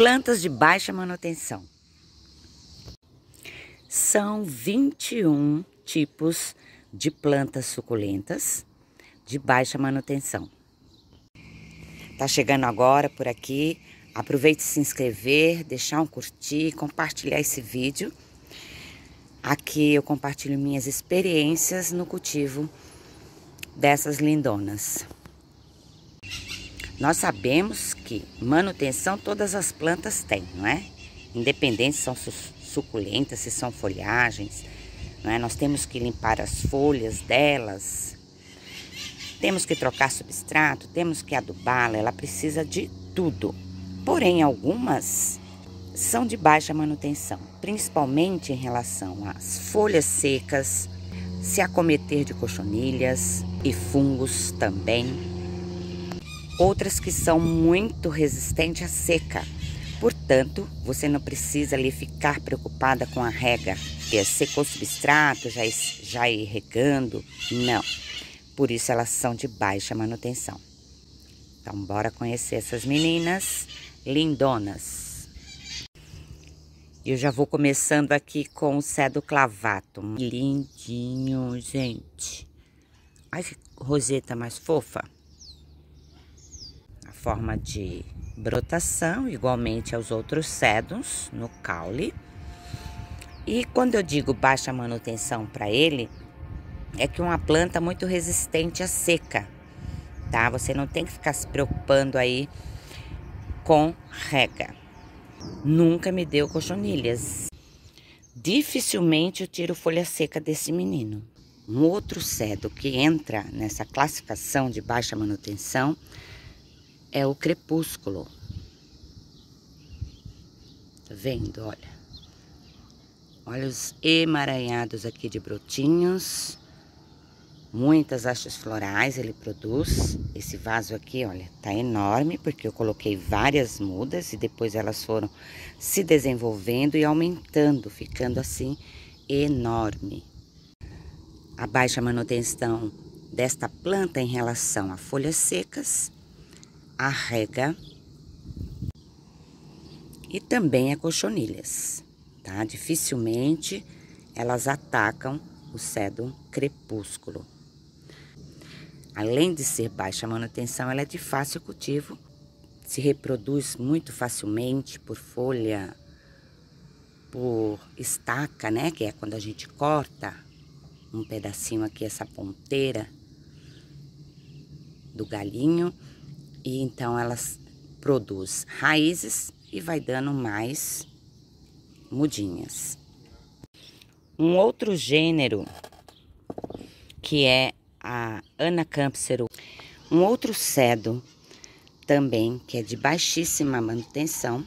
Plantas de baixa manutenção. São 21 tipos de plantas suculentas de baixa manutenção. Tá chegando agora por aqui. Aproveite se inscrever, deixar um curtir, compartilhar esse vídeo. Aqui eu compartilho minhas experiências no cultivo dessas lindonas. Nós sabemos que manutenção todas as plantas têm, não é? Independente se são suculentas, se são folhagens, não é? Nós temos que limpar as folhas delas, temos que trocar substrato, temos que adubá-la, ela precisa de tudo. Porém, algumas são de baixa manutenção, principalmente em relação às folhas secas, se acometer de cochonilhas e fungos também outras que são muito resistentes à seca. Portanto, você não precisa ali ficar preocupada com a rega, que é secou o substrato, já, já regando, não. Por isso elas são de baixa manutenção. Então, bora conhecer essas meninas lindonas. Eu já vou começando aqui com o cedo clavato. Lindinho, gente. Ai, que roseta mais fofa forma de brotação, igualmente aos outros cedums, no caule. E quando eu digo baixa manutenção para ele, é que uma planta muito resistente à seca, tá? Você não tem que ficar se preocupando aí com rega. Nunca me deu cochonilhas. Dificilmente eu tiro folha seca desse menino. Um outro cedo que entra nessa classificação de baixa manutenção é o crepúsculo. Tá vendo? Olha. Olha os emaranhados aqui de brotinhos. Muitas hastes florais ele produz. Esse vaso aqui, olha, tá enorme, porque eu coloquei várias mudas e depois elas foram se desenvolvendo e aumentando, ficando assim enorme. A baixa manutenção desta planta em relação a folhas secas a rega e também a é cochonilhas, tá? Dificilmente elas atacam o cedro crepúsculo. Além de ser baixa manutenção, ela é de fácil cultivo, se reproduz muito facilmente por folha, por estaca, né? Que é quando a gente corta um pedacinho aqui, essa ponteira do galinho e então elas produz raízes e vai dando mais mudinhas. Um outro gênero que é a anacampsero, um outro cedo também que é de baixíssima manutenção.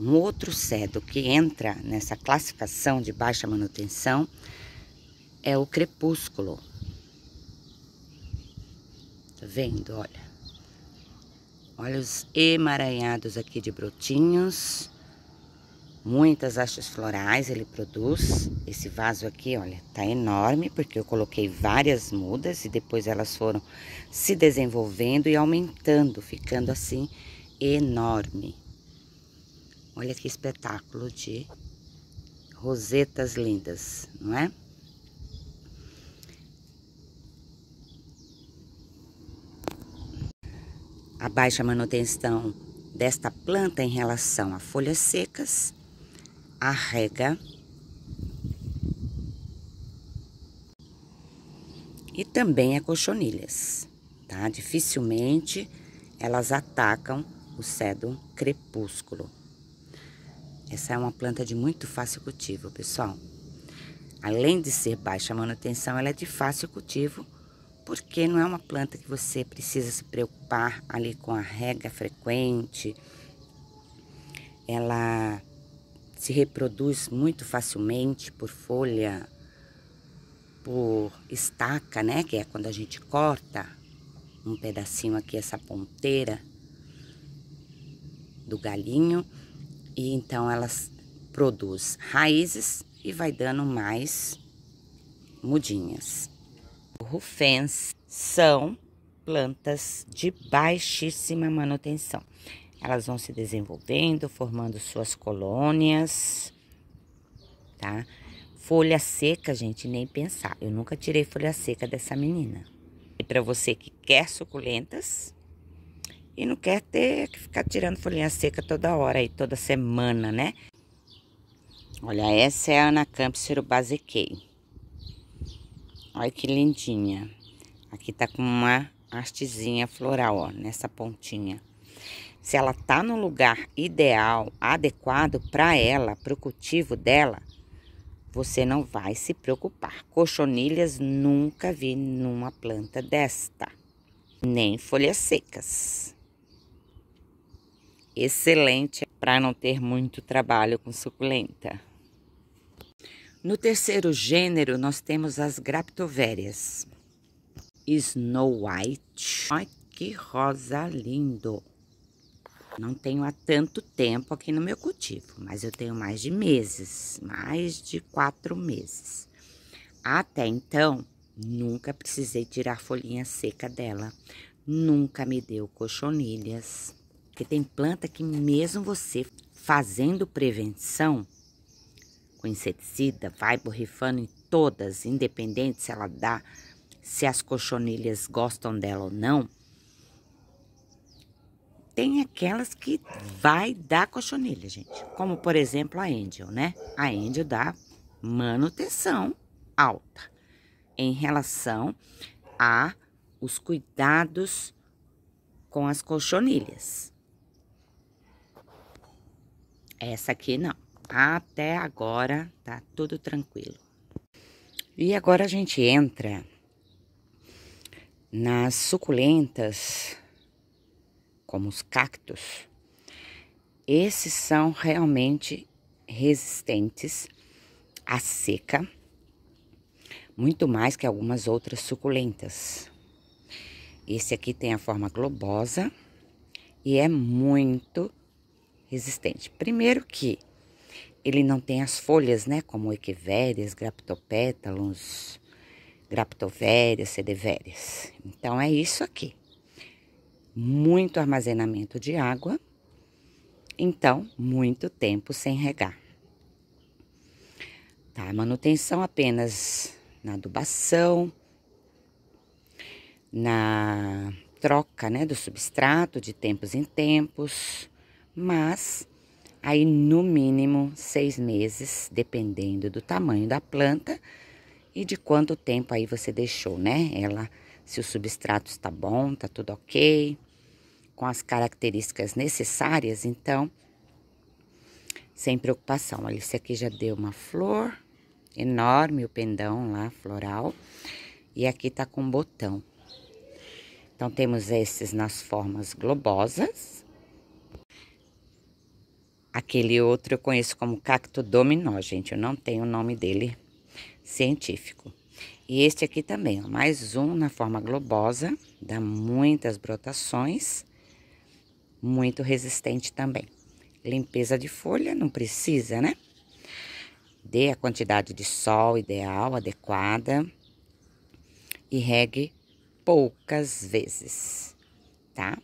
Um outro cedo que entra nessa classificação de baixa manutenção é o crepúsculo, Tá vendo? Olha. Olha os emaranhados aqui de brotinhos. Muitas hastes florais ele produz. Esse vaso aqui, olha, tá enorme, porque eu coloquei várias mudas e depois elas foram se desenvolvendo e aumentando, ficando assim enorme. Olha que espetáculo de rosetas lindas, não é? a baixa manutenção desta planta em relação a folhas secas, a rega e também a cochonilhas, tá? Dificilmente elas atacam o cedro crepúsculo. Essa é uma planta de muito fácil cultivo, pessoal. Além de ser baixa manutenção, ela é de fácil cultivo porque não é uma planta que você precisa se preocupar ali com a rega frequente. Ela se reproduz muito facilmente por folha, por estaca, né? Que é quando a gente corta um pedacinho aqui, essa ponteira do galinho. E então elas produz raízes e vai dando mais mudinhas rufens são plantas de baixíssima manutenção. Elas vão se desenvolvendo, formando suas colônias, tá? Folha seca, gente, nem pensar. Eu nunca tirei folha seca dessa menina. E para você que quer suculentas e não quer ter que ficar tirando folhinha seca toda hora e toda semana, né? Olha, essa é a Anacampsero basequei. Olha que lindinha. Aqui tá com uma hastezinha floral, ó, nessa pontinha. Se ela tá no lugar ideal, adequado para ela, para o cultivo dela, você não vai se preocupar. Cochonilhas nunca vi numa planta desta, nem folhas secas. Excelente para não ter muito trabalho com suculenta. No terceiro gênero, nós temos as Graptovérias. Snow White. Ai, que rosa lindo! Não tenho há tanto tempo aqui no meu cultivo, mas eu tenho mais de meses, mais de quatro meses. Até então, nunca precisei tirar folhinha seca dela, nunca me deu cochonilhas. Porque tem planta que mesmo você fazendo prevenção, o inseticida, vai borrifando em todas, independente se ela dá, se as cochonilhas gostam dela ou não. Tem aquelas que vai dar cochonilha, gente. Como, por exemplo, a Angel, né? A Angel dá manutenção alta em relação a os cuidados com as cochonilhas. Essa aqui não. Até agora tá tudo tranquilo. E agora a gente entra nas suculentas, como os cactos. Esses são realmente resistentes à seca, muito mais que algumas outras suculentas. Esse aqui tem a forma globosa e é muito resistente. Primeiro que ele não tem as folhas, né? Como equivérias, graptopétalos, graptovérias, sedevérias. Então é isso aqui. Muito armazenamento de água, então muito tempo sem regar. Tá, manutenção apenas na adubação, na troca né, do substrato de tempos em tempos, mas aí no mínimo seis meses, dependendo do tamanho da planta e de quanto tempo aí você deixou, né? Ela, se o substrato está bom, tá tudo ok, com as características necessárias, então, sem preocupação. Olha, esse aqui já deu uma flor enorme, o pendão lá, floral, e aqui tá com botão. Então, temos esses nas formas globosas, Aquele outro eu conheço como cacto dominó, gente. Eu não tenho o nome dele científico. E este aqui também, ó, mais um na forma globosa, dá muitas brotações, muito resistente também. Limpeza de folha não precisa, né? Dê a quantidade de sol ideal, adequada e regue poucas vezes, tá?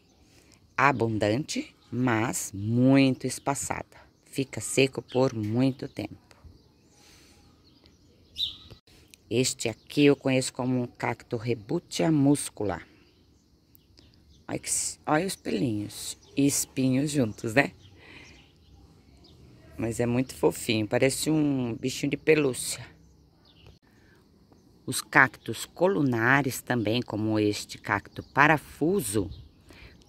Abundante mas muito espaçada. Fica seco por muito tempo. Este aqui eu conheço como um cacto rebutia muscula. Olha, olha os pelinhos e espinhos juntos, né? Mas é muito fofinho, parece um bichinho de pelúcia. Os cactos colunares também, como este cacto parafuso,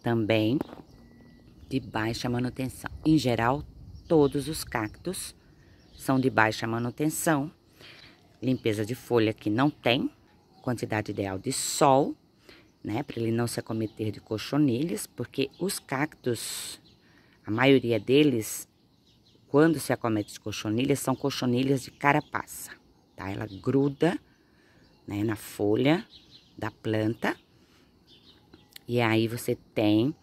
também de baixa manutenção. Em geral, todos os cactos são de baixa manutenção. Limpeza de folha que não tem, quantidade ideal de sol, né, para ele não se acometer de cochonilhas, porque os cactos, a maioria deles, quando se acomete de cochonilhas, são cochonilhas de carapaça, tá? Ela gruda, né, na folha da planta, e aí você tem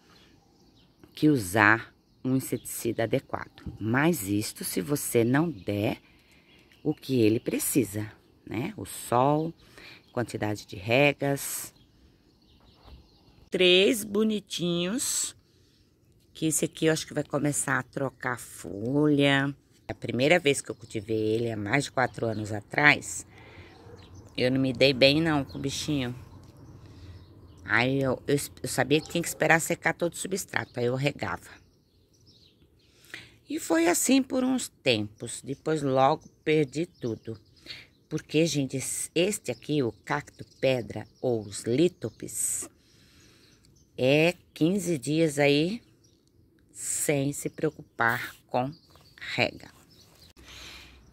que usar um inseticida adequado. Mas isto se você não der o que ele precisa, né? O sol, quantidade de regas. Três bonitinhos, que esse aqui eu acho que vai começar a trocar folha. A primeira vez que eu cultivei ele, há mais de quatro anos atrás, eu não me dei bem não com o bichinho. Aí eu, eu, eu sabia que tinha que esperar secar todo o substrato, aí eu regava. E foi assim por uns tempos, depois logo perdi tudo. Porque, gente, este aqui, o cacto pedra ou os lítopes, é 15 dias aí sem se preocupar com rega.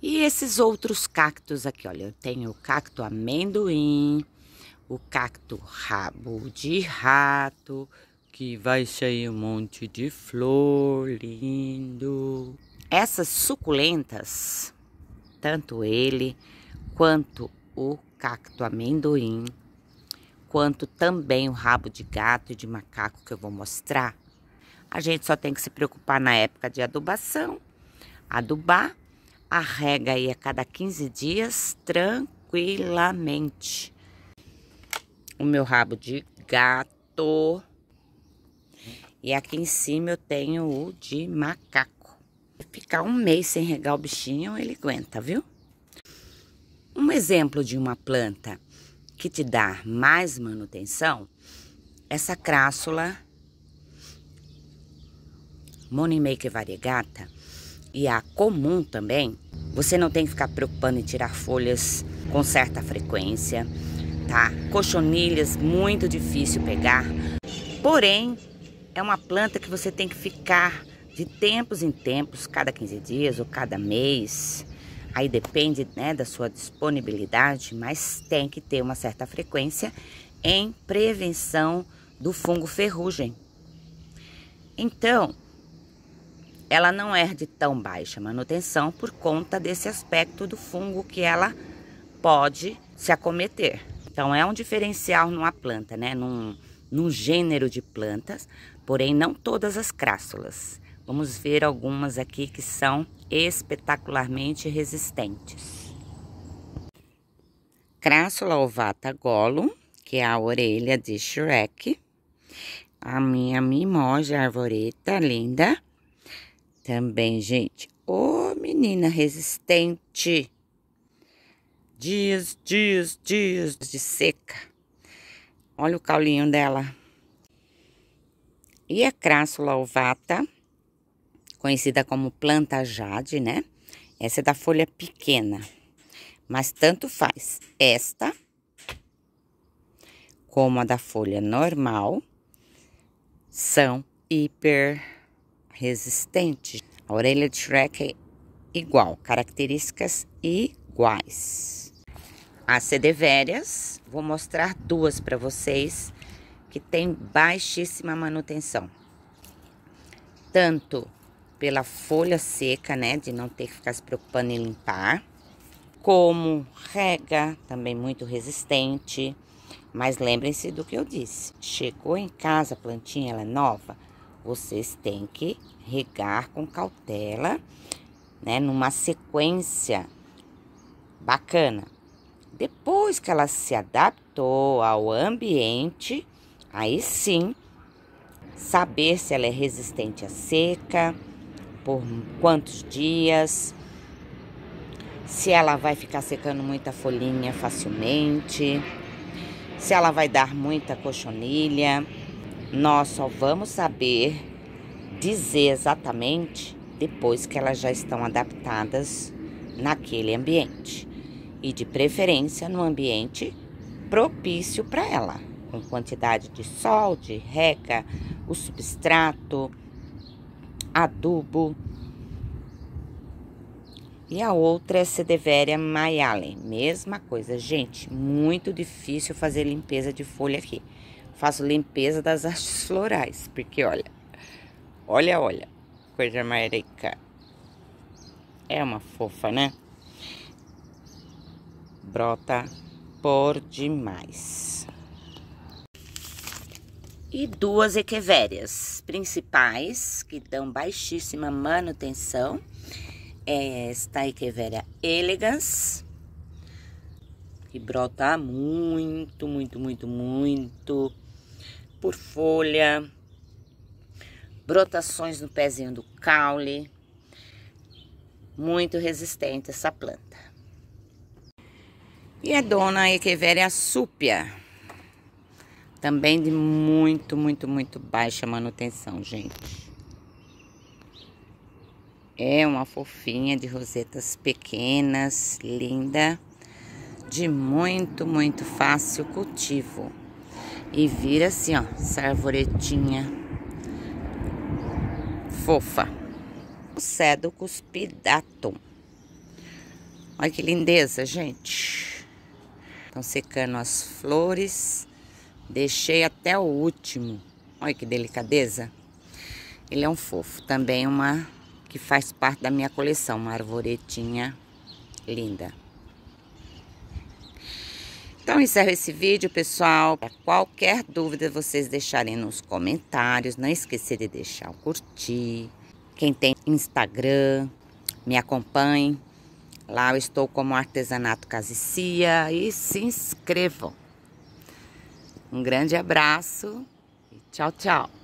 E esses outros cactos aqui, olha, eu tenho o cacto amendoim, o cacto rabo de rato, que vai sair um monte de flor lindo. Essas suculentas, tanto ele quanto o cacto amendoim, quanto também o rabo de gato e de macaco que eu vou mostrar. A gente só tem que se preocupar na época de adubação, adubar, arrega aí a cada 15 dias tranquilamente o meu rabo de gato. E aqui em cima eu tenho o de macaco. Ficar um mês sem regar o bichinho, ele aguenta, viu? Um exemplo de uma planta que te dá mais manutenção, essa crássula Moneymaker variegata e a comum também, você não tem que ficar preocupando em tirar folhas com certa frequência. Tá? Cochonilhas, muito difícil pegar. Porém, é uma planta que você tem que ficar de tempos em tempos, cada 15 dias ou cada mês. Aí depende né, da sua disponibilidade, mas tem que ter uma certa frequência em prevenção do fungo ferrugem. Então, ela não é de tão baixa manutenção por conta desse aspecto do fungo que ela pode se acometer. Então é um diferencial numa planta, né? Num, num gênero de plantas, porém não todas as crássulas. Vamos ver algumas aqui que são espetacularmente resistentes. Crássula ovata golo, que é a orelha de Shrek. A minha mimosa arvoreta linda. Também, gente. Ô, oh, menina resistente! Dias, dias, dias de seca. Olha o caulinho dela. E a Crassula ovata, conhecida como planta jade, né? Essa é da folha pequena. Mas tanto faz esta como a da folha normal são hiper resistentes. A orelha de Shrek é igual, características iguais. As sedevérias, vou mostrar duas para vocês que tem baixíssima manutenção. Tanto pela folha seca, né, de não ter que ficar se preocupando em limpar, como rega, também muito resistente. Mas lembrem-se do que eu disse. Chegou em casa a plantinha, ela é nova, vocês têm que regar com cautela, né, numa sequência bacana depois que ela se adaptou ao ambiente, aí sim, saber se ela é resistente à seca, por quantos dias, se ela vai ficar secando muita folhinha facilmente, se ela vai dar muita cochonilha. Nós só vamos saber dizer exatamente depois que elas já estão adaptadas naquele ambiente e de preferência no ambiente propício para ela, com quantidade de sol, de reca o substrato, adubo. E a outra é Cedeveria mayalen mesma coisa. Gente, muito difícil fazer limpeza de folha aqui. Faço limpeza das hastes florais, porque olha, olha, olha, coisa marica. É uma fofa, né? brota por demais. E duas equevérias principais que dão baixíssima manutenção é esta equevéria elegans, que brota muito, muito, muito, muito por folha, brotações no pezinho do caule, muito resistente essa planta. E a dona Echeveria Súpia, também de muito, muito, muito baixa manutenção, gente. É uma fofinha de rosetas pequenas, linda, de muito, muito fácil cultivo. E vira assim, ó, essa arvoretinha fofa. O cedo cuspidatum. Olha que lindeza, gente. Estão secando as flores. Deixei até o último. Olha que delicadeza. Ele é um fofo. Também uma que faz parte da minha coleção. Uma arvoretinha linda. Então, encerro esse vídeo, pessoal. Para qualquer dúvida, vocês deixarem nos comentários. Não esquecer de deixar o curtir. Quem tem Instagram, me acompanhe. Lá eu estou como artesanato Casicia e se inscrevam. Um grande abraço e tchau, tchau.